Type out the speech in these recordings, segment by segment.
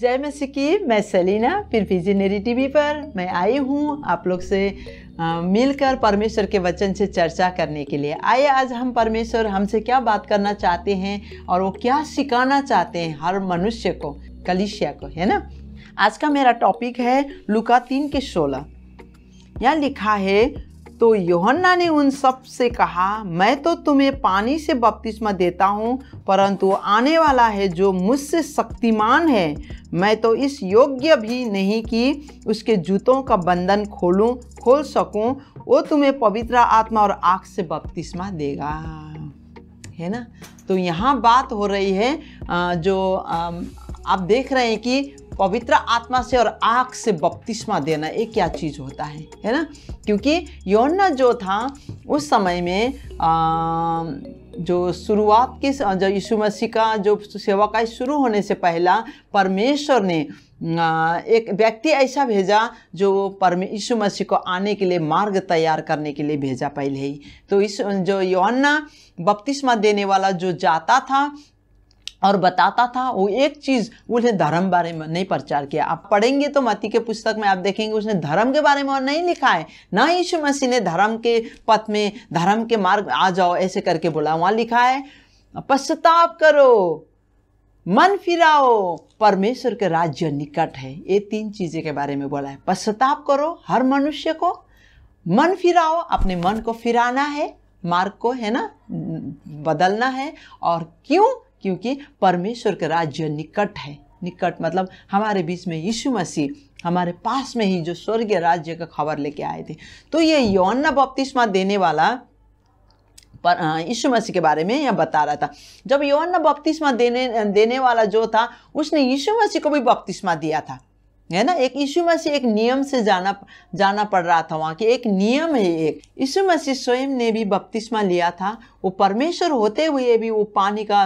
जय मसी की मैं सलीना फिर विजनरी टीवी पर मैं आई हूँ आप लोग से मिलकर परमेश्वर के वचन से चर्चा करने के लिए आइए आज हम परमेश्वर हमसे क्या बात करना चाहते हैं और वो क्या सिखाना चाहते हैं हर मनुष्य को कलिशिया को है ना आज का मेरा टॉपिक है लुका तीन के सोलह यहाँ लिखा है तो योहन्ना ने उन सब से कहा मैं तो तुम्हें पानी से बपतिस्मा देता हूँ परंतु आने वाला है जो मुझसे शक्तिमान है मैं तो इस योग्य भी नहीं कि उसके जूतों का बंधन खोलूँ खोल सकूँ वो तुम्हें पवित्र आत्मा और आँख से बपतिस्मा देगा है ना तो यहाँ बात हो रही है जो आप देख रहे हैं कि पवित्र आत्मा से और आग से बपतिस्मा देना एक क्या चीज़ होता है है ना क्योंकि योना जो था उस समय में आ, जो शुरुआत के जो यीशु मसीह का जो सेवा का शुरू होने से पहला परमेश्वर ने एक व्यक्ति ऐसा भेजा जो परमे यीशु मसीह को आने के लिए मार्ग तैयार करने के लिए भेजा पहले ही तो इस जो योन्ना बपतिस्मा देने वाला जो जाता था और बताता था वो एक चीज़ उसने धर्म बारे में नहीं प्रचार किया आप पढ़ेंगे तो मती के पुस्तक में आप देखेंगे उसने धर्म के बारे में और नहीं लिखा है ना यीशु मसीह ने धर्म के पथ में धर्म के मार्ग आ जाओ ऐसे करके बोला वहां लिखा है पश्चाताप करो मन फिराओ परमेश्वर के राज्य निकट है ये तीन चीज़ें के बारे में बोला है पश्चाताप करो हर मनुष्य को मन फिराओ अपने मन को फिराना है मार्ग को है ना बदलना है और क्यों क्योंकि परमेश्वर का राज्य निकट है निकट मतलब हमारे बीच में यीशु मसीह हमारे पास में ही जो स्वर्गीय राज्य का खबर लेके आए थे तो ये यौना बपतिस्मा देने वाला पर यीशु मसीह के बारे में यह बता रहा था जब यौना बपतिस्मा देने देने वाला जो था उसने यीशु मसीह को भी बपतिस्मा दिया था है ना एक यीशु मसीह एक नियम से जाना जाना पड़ रहा था वहाँ कि एक नियम है एक यीशु मसीह स्वयं ने भी बपतिस्मा लिया था वो परमेश्वर होते हुए भी वो पानी का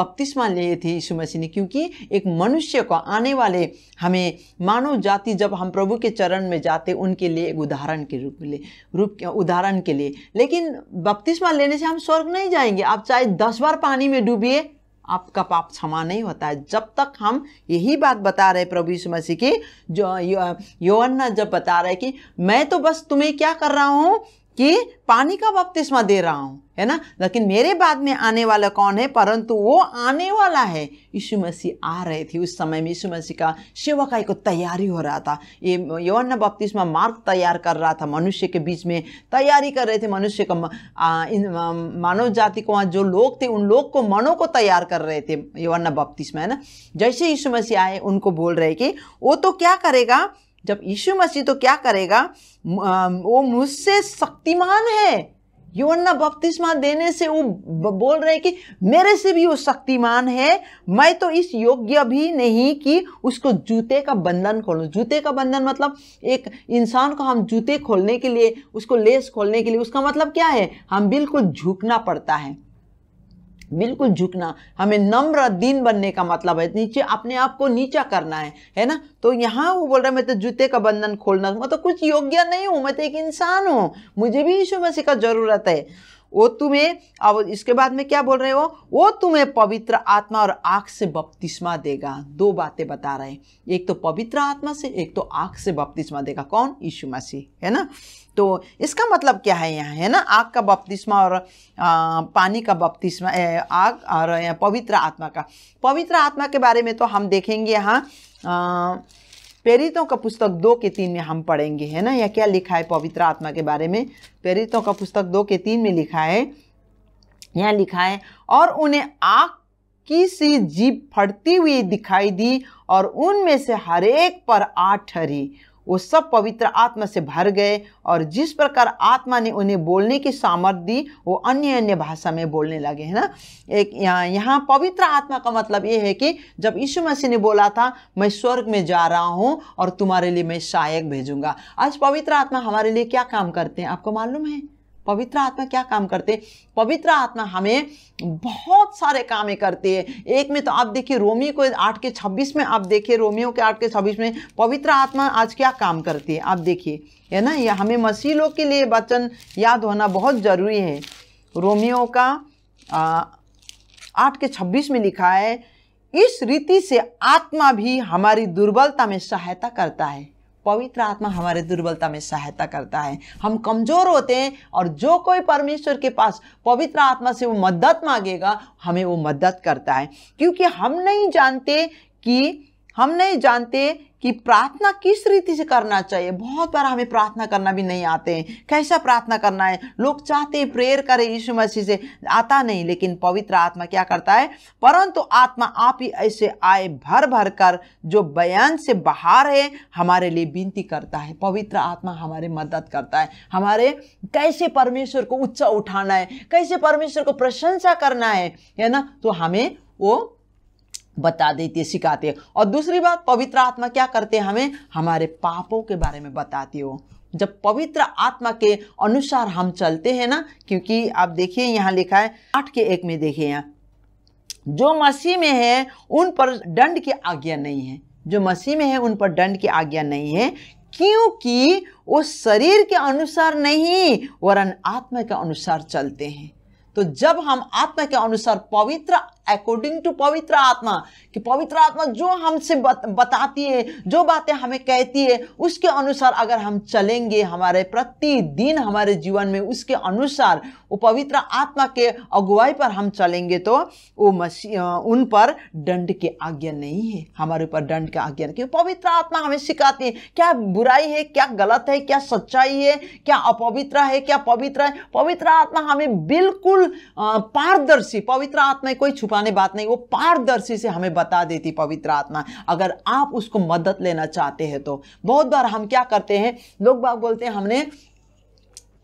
बपतिस्मा लिए थे यीशु मसीह ने क्योंकि एक मनुष्य को आने वाले हमें मानव जाति जब हम प्रभु के चरण में जाते उनके लिए एक उदाहरण के रूप में रूप उदाहरण के लिए लेकिन बपतिस्मा लेने से हम स्वर्ग नहीं जाएंगे आप चाहे दस बार पानी में डूबिए आपका पाप क्षमा नहीं होता है जब तक हम यही बात बता रहे प्रभु यीशु मसीह की जो यो, योवन्ना जब बता रहे कि मैं तो बस तुम्हें क्या कर रहा हूँ कि पानी का बपतिस्मा दे रहा हूँ है ना लेकिन मेरे बाद में आने वाला कौन है परंतु वो आने वाला है यीशु मसीह आ रहे थे उस समय में यीशु मसीह का सेवकाई को तैयारी हो रहा था ये यौन बपतिस्मा मार्ग तैयार कर रहा था मनुष्य के बीच में तैयारी कर रहे थे मनुष्य का इन मानव जाति को जो लोग थे उन लोग को मनो को तैयार कर रहे थे यौन बपतिस्मा है ना जैसे यीशु मसीह आए उनको बोल रहे कि वो तो क्या करेगा जब यीशु मसीह तो क्या करेगा वो मुझसे शक्तिमान है योना बपतिस्मा देने से वो बोल रहे कि मेरे से भी वो शक्तिमान है मैं तो इस योग्य भी नहीं कि उसको जूते का बंधन खोलूं जूते का बंधन मतलब एक इंसान को हम जूते खोलने के लिए उसको लेस खोलने के लिए उसका मतलब क्या है हम बिल्कुल झुकना पड़ता है बिल्कुल झुकना हमें नम्र दीन बनने का मतलब है नीचे अपने आप को नीचा करना है है ना तो यहाँ वो बोल रहा है मैं तो जूते का बंधन खोलना मैं तो कुछ योग्य नहीं हूँ मैं तो एक इंसान हूँ मुझे भी यीशु मसीह का जरूरत है वो तुम्हें अब इसके बाद में क्या बोल रहे हो वो तुम्हें पवित्र आत्मा और आँख से बपतिस्मा देगा दो बातें बता रहे हैं एक तो पवित्र आत्मा से एक तो आँख से बपतिस्मा देगा कौन यीशु मसीह है ना तो इसका मतलब क्या है यहाँ है ना आग का बपतिस्मा और आ, पानी का बपतिस्मा आग और पवित्र आत्मा का पवित्र आत्मा के बारे में तो हम देखेंगे यहाँ पेरितों का पुस्तक दो के तीन में हम पढ़ेंगे है ना यह क्या लिखा है पवित्र आत्मा के बारे में पेरितों का पुस्तक दो के तीन में लिखा है यहाँ लिखा है और उन्हें आग की सी जीप फटती हुई दिखाई दी और उनमें से हरेक पर आठ ठहरी वो सब पवित्र आत्मा से भर गए और जिस प्रकार आत्मा ने उन्हें बोलने की सामर्थ दी वो अन्य अन्य भाषा में बोलने लगे है ना एक यहाँ यहाँ पवित्र आत्मा का मतलब ये है कि जब यीशु मसीह ने बोला था मैं स्वर्ग में जा रहा हूँ और तुम्हारे लिए मैं सहायक भेजूंगा आज पवित्र आत्मा हमारे लिए क्या काम करते हैं आपको मालूम है पवित्र आत्मा क्या काम करते पवित्र आत्मा हमें बहुत सारे कामें करते हैं एक में तो आप देखिए रोमी को आठ के छब्बीस में आप देखिए रोमियो के आठ के छब्बीस में पवित्र आत्मा आज क्या काम करती है आप देखिए है ना यह हमें मसीलों के लिए वचन याद होना बहुत ज़रूरी है रोमियो का आठ के छब्बीस में लिखा है इस रीति से आत्मा भी हमारी दुर्बलता में सहायता करता है पवित्र आत्मा हमारे दुर्बलता में सहायता करता है हम कमज़ोर होते हैं और जो कोई परमेश्वर के पास पवित्र आत्मा से वो मदद मांगेगा हमें वो मदद करता है क्योंकि हम नहीं जानते कि हम नहीं जानते कि प्रार्थना किस रीति से करना चाहिए बहुत बार हमें प्रार्थना करना भी नहीं आते हैं कैसा प्रार्थना करना है लोग चाहते हैं प्रेयर करें यीशु मसीह से आता नहीं लेकिन पवित्र आत्मा क्या करता है परंतु आत्मा आप ही ऐसे आए भर भर कर जो बयान से बाहर है हमारे लिए विनती करता है पवित्र आत्मा हमारे मदद करता है हमारे कैसे परमेश्वर को उच्चा उठाना है कैसे परमेश्वर को प्रशंसा करना है है ना तो हमें वो बता देती सिखाती है और दूसरी बात पवित्र आत्मा क्या करते हैं हमें हमारे पापों के बारे में बताती हो जब पवित्र आत्मा के अनुसार हम चलते हैं ना क्योंकि आप देखिए यहाँ लिखा है आठ के एक में देखिए यहाँ जो मसीह में है उन पर दंड की आज्ञा नहीं है जो मसीह में है उन पर दंड की आज्ञा नहीं है क्योंकि वो शरीर के अनुसार नहीं वरन आत्मा के अनुसार चलते हैं तो जब हम आत्मा के अनुसार पवित्र अकॉर्डिंग टू पवित्र आत्मा कि पवित्र आत्मा जो हमसे बत, बताती है जो बातें हमें कहती है उसके अनुसार अगर हम चलेंगे हमारे प्रतिदिन हमारे जीवन में उसके अनुसार वो पवित्र आत्मा के अगुवाई पर हम चलेंगे तो वो मसीह उन पर दंड की आज्ञा नहीं है हमारे ऊपर दंड की आज्ञा नहीं पवित्र आत्मा हमें सिखाती है क्या बुराई है क्या गलत है क्या सच्चाई है क्या अपवित्र है क्या पवित्र है पवित्र आत्मा हमें बिल्कुल पारदर्शी पवित्र आत्मा कोई छुपा छुपाने बात नहीं वो पारदर्शी से हमें बता देती पवित्र आत्मा अगर आप उसको मदद लेना चाहते हैं तो बहुत बार हम क्या करते हैं लोग बाग बोलते हैं हमने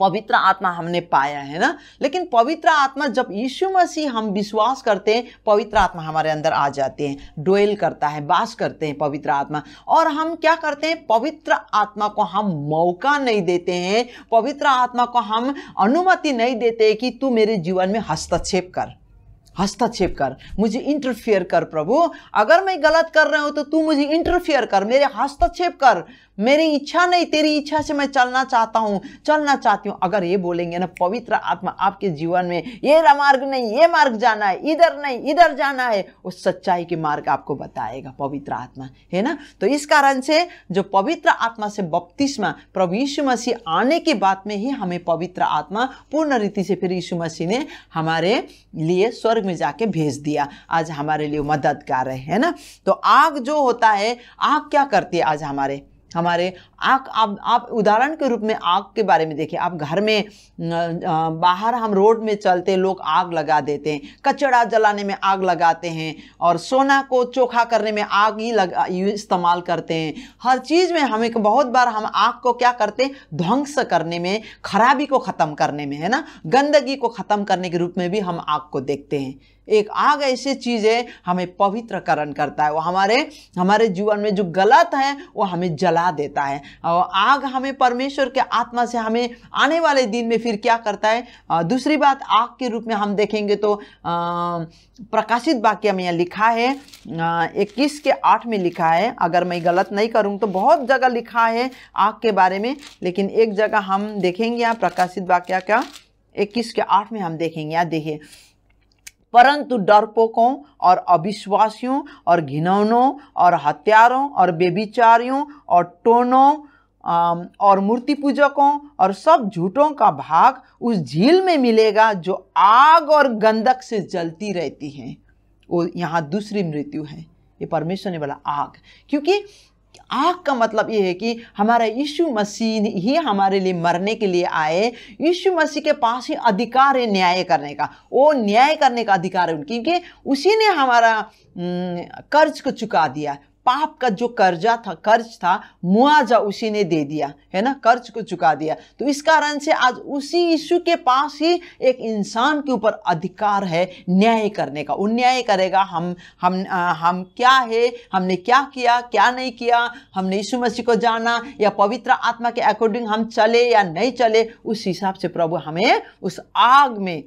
पवित्र आत्मा हमने पाया है ना लेकिन पवित्र आत्मा जब यीशु मसीह हम विश्वास करते हैं पवित्र आत्मा हमारे अंदर आ जाते हैं डोयल करता है बास करते हैं पवित्र आत्मा और हम क्या करते हैं पवित्र आत्मा को हम मौका नहीं देते हैं पवित्र आत्मा को हम अनुमति नहीं देते कि तू मेरे जीवन में हस्तक्षेप कर हस्तक्षेप कर मुझे इंटरफेयर कर प्रभु अगर मैं गलत कर रहा हूं तो तू मुझे इंटरफेयर कर मेरे हस्तक्षेप कर मेरी इच्छा नहीं तेरी इच्छा से मैं चलना चाहता हूँ चलना चाहती हूँ अगर ये बोलेंगे ना पवित्र आत्मा आपके जीवन में ये मार्ग नहीं ये मार्ग जाना है इधर नहीं इधर जाना है उस सच्चाई के मार्ग आपको बताएगा पवित्र आत्मा है ना तो इस कारण से जो पवित्र आत्मा से बपतिस्मा प्रभु यीशु मसीह आने के बाद में ही हमें पवित्र आत्मा पूर्ण रीति से फिर यीशु मसीह ने हमारे लिए स्वर्ग में जाके भेज दिया आज हमारे लिए मददगार है ना तो आग जो होता है आग क्या करती है आज हमारे हमारे आग आप आप उदाहरण के रूप में आग के बारे में देखिए आप घर में बाहर हम रोड में चलते लोग आग लगा देते हैं कचड़ा जलाने में आग लगाते हैं और सोना को चोखा करने में आग ही लगा इस्तेमाल करते हैं हर चीज़ में हमें बहुत बार हम आग को क्या करते हैं ध्वंस करने में खराबी को ख़त्म करने में है ना गंदगी को ख़त्म करने के रूप में भी हम आग को देखते हैं एक आग ऐसी चीज़ है हमें पवित्रकरण करता है वो हमारे हमारे जीवन में जो गलत है वो हमें जला देता है और आग हमें परमेश्वर के आत्मा से हमें आने वाले दिन में फिर क्या करता है दूसरी बात आग के रूप में हम देखेंगे तो प्रकाशित वाक्य में यह लिखा है इक्कीस के आठ में लिखा है अगर मैं गलत नहीं करूँ तो बहुत जगह लिखा है आग के बारे में लेकिन एक जगह हम देखेंगे यहाँ प्रकाशित वाक्य का इक्कीस के आठ में हम देखेंगे यहाँ देखिए परंतु डरपोकों और अविश्वासियों और घिनौनों और हत्यारों और बेबिचारियों और टोनों और मूर्ति पूजकों और सब झूठों का भाग उस झील में मिलेगा जो आग और गंधक से जलती रहती है वो यहाँ दूसरी मृत्यु है ये परमेश्वर ने बोला आग क्योंकि आग का मतलब ये है कि हमारा यीशु मसीह ही हमारे लिए मरने के लिए आए यीशु मसीह के पास ही अधिकार है न्याय करने का वो न्याय करने का अधिकार है उनकी क्योंकि उसी ने हमारा कर्ज को चुका दिया पाप का जो कर्जा था कर्ज था मुआवजा उसी ने दे दिया है ना कर्ज को चुका दिया तो इस कारण से आज उसी यीशु के पास ही एक इंसान के ऊपर अधिकार है न्याय करने का वो न्याय करेगा हम हम आ, हम क्या है हमने क्या किया क्या नहीं किया हमने यीशु मसीह को जाना या पवित्र आत्मा के अकॉर्डिंग हम चले या नहीं चले उस हिसाब से प्रभु हमें उस आग में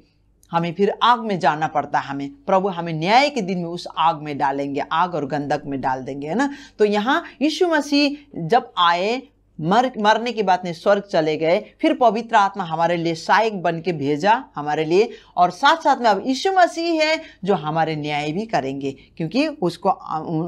हमें फिर आग में जाना पड़ता है हमें प्रभु हमें न्याय के दिन में उस आग में डालेंगे आग और गंधक में डाल देंगे है ना तो यहाँ यीशु मसीह जब आए मर मरने के बाद में स्वर्ग चले गए फिर पवित्र आत्मा हमारे लिए सहायक बन के भेजा हमारे लिए और साथ साथ में अब यीशु मसीह है जो हमारे न्याय भी करेंगे क्योंकि उसको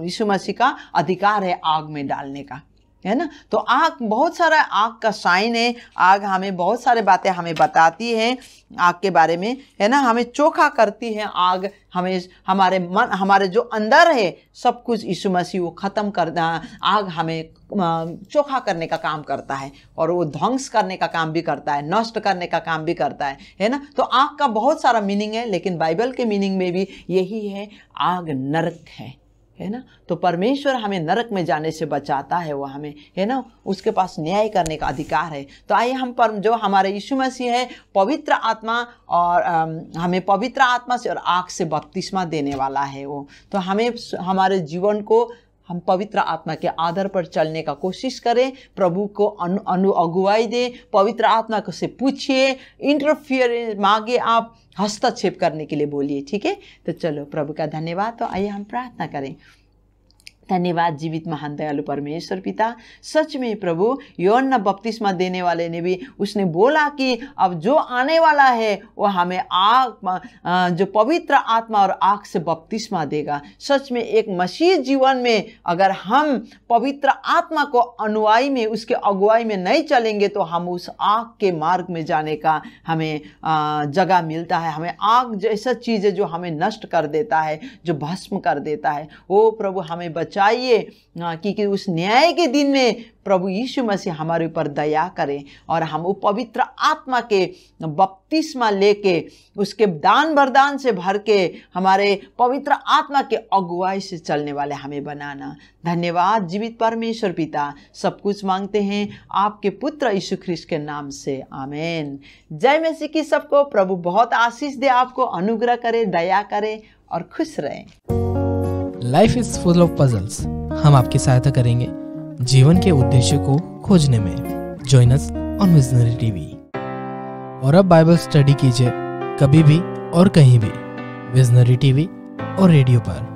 यीशु मसीह का अधिकार है आग में डालने का है ना तो आँख बहुत सारा आँख का साइन है आग हमें बहुत सारे बातें हमें बताती है आग के बारे में है ना हमें चोखा करती है आग हमें हमारे मन हमारे जो अंदर है सब कुछ यीशु मसीह वो ख़त्म कर आग हमें चोखा करने का काम करता है और वो ध्वंस करने का काम भी करता है नष्ट करने का काम भी करता है है ना तो आग का बहुत सारा मीनिंग है लेकिन बाइबल के मीनिंग में भी यही है आग नरक है है ना तो परमेश्वर हमें नरक में जाने से बचाता है वो हमें है ना उसके पास न्याय करने का अधिकार है तो आइए हम पर जो हमारे यीशु मसीह है पवित्र आत्मा और हमें पवित्र आत्मा से और आग से बपतिस्मा देने वाला है वो तो हमें हमारे जीवन को हम पवित्र आत्मा के आधार पर चलने का कोशिश करें प्रभु को अनु अनु अगुवाई दें पवित्र आत्मा को से पूछिए इंटरफियर मांगे आप हस्तक्षेप करने के लिए बोलिए ठीक है तो चलो प्रभु का धन्यवाद तो आइए हम प्रार्थना करें धन्यवाद जीवित महान दयालु परमेश्वर पिता सच में प्रभु यौन बपतिस्मा देने वाले ने भी उसने बोला कि अब जो आने वाला है वो हमें आग जो पवित्र आत्मा और आग से बपतिस्मा देगा सच में एक मसीह जीवन में अगर हम पवित्र आत्मा को अनुवाई में उसके अगुवाई में नहीं चलेंगे तो हम उस आग के मार्ग में जाने का हमें जगह मिलता है हमें आग जैसा चीज़ है जो हमें नष्ट कर देता है जो भस्म कर देता है वो प्रभु हमें बच चाहिए क्योंकि उस न्याय के दिन में प्रभु यीशु मसीह हमारे ऊपर दया करें और हम वो पवित्र आत्मा के बपतिस्मा लेके उसके दान बरदान से भर के हमारे पवित्र आत्मा के अगुवाई से चलने वाले हमें बनाना धन्यवाद जीवित परमेश्वर पिता सब कुछ मांगते हैं आपके पुत्र यीशु ख्रिस्ट के नाम से आमेन जय मसीह की सबको प्रभु बहुत आशीष दे आपको अनुग्रह करे दया करे और खुश रहें life is full of puzzles हम आपकी सहायता करेंगे जीवन के उद्देश्य को खोजने में जोइनस ऑन विजनरी टीवी और अब बाइबल स्टडी कीजिए कभी भी और कहीं भी विजनरी टीवी और रेडियो पर